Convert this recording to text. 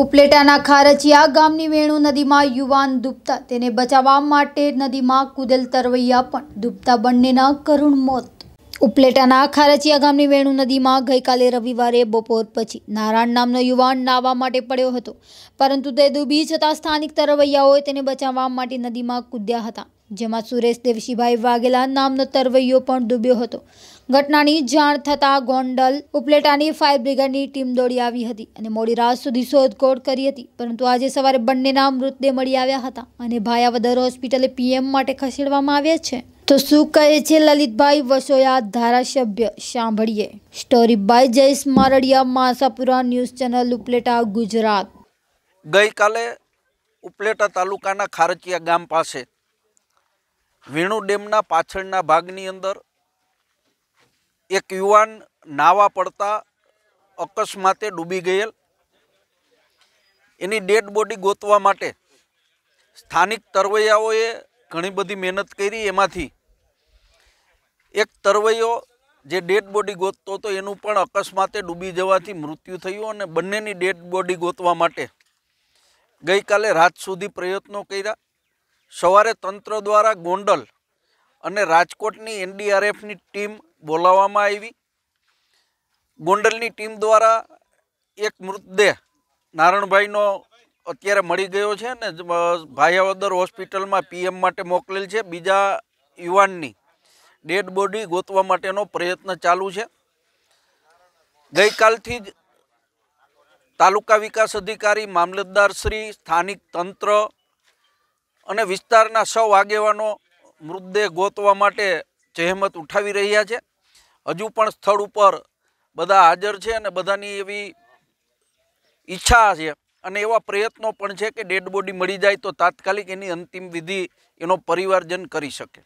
ઉપલેટાના ખારચીયા ગામની વેણુ નદીમાં યુવાન ડૂબતા તેને બચાવવા માટે નદીમાં કુદેલ તરવૈયા પણ ડૂબતા બંનેના કરુણ મોત ઉપલેટાના ખારચિયા ગામની વેણુ નદીમાં ગઈકાલે રવિવારે બપોર પછી નારાયણ નામનો યુવાન નાહવા માટે પડ્યો હતો પરંતુ તે ડૂબી જતાં સ્થાનિક તરવૈયાઓએ તેને બચાવવા માટે નદીમાં કૂદ્યા હતા જેમાં સુરેશ દેવશીભાઈ વાઘેલા નામનો તરવૈયો પણ ડૂબ્યો હતો ઘટનાની જાણ થતાં ગોંડલ ઉપલેટાની ફાયર બ્રિગેડની ટીમ દોડી આવી હતી અને મોડી રાત સુધી શોધખોળ કરી હતી પરંતુ આજે સવારે બંનેના મૃતદેહ મળી આવ્યા હતા અને ભાયાવદર હોસ્પિટલે પીએમ માટે ખસેડવામાં આવ્યા છે તો શું કહે છે લલિતભાઈ વસોયા ધારાસભ્ય સાંભળીએ સ્ટોરી બાય જયેશ મારડિયા માસાપુરા ન્યૂઝ ચેનલ ઉપલેટા ગુજરાત ગઈકાલે ઉપલેટા તાલુકાના ખારચિયા ગામ પાસે વેણુ ડેમના પાછળના ભાગની અંદર એક યુવાન નાવા પડતા અકસ્માતે ડૂબી ગયેલ એની ડેડ બોડી ગોતવા માટે સ્થાનિક તરવૈયાઓએ ઘણી બધી મહેનત કરી એમાંથી એક તરવૈયો જે ડેડ બોડી ગોતતો હતો એનું પણ અકસ્માતે ડૂબી જવાથી મૃત્યુ થયું અને બંનેની ડેડ બોડી ગોતવા માટે ગઈકાલે રાત સુધી પ્રયત્નો કર્યા સવારે તંત્ર દ્વારા ગોંડલ અને રાજકોટની એનડીઆરએફની ટીમ બોલાવવામાં આવી ગોંડલની ટીમ દ્વારા એક મૃતદેહ નારણભાઈનો અત્યારે મળી ગયો છે ને ભાયાવદર હોસ્પિટલમાં પીએમ માટે મોકલેલ છે બીજા યુવાનની ડેડ બોડી ગોતવા માટેનો પ્રયત્ન ચાલુ છે ગઈકાલથી જ તાલુકા વિકાસ અધિકારી મામલતદારશ્રી સ્થાનિક તંત્ર અને વિસ્તારના સૌ આગેવાનો મૃતદેહ ગોતવા માટે જહેમત ઉઠાવી રહ્યા છે હજુ પણ સ્થળ ઉપર બધા હાજર છે અને બધાની એવી ઈચ્છા છે અને એવા પ્રયત્નો પણ છે કે ડેડ બોડી મળી જાય તો તાત્કાલિક એની અંતિમ વિધિ એનો પરિવારજન કરી શકે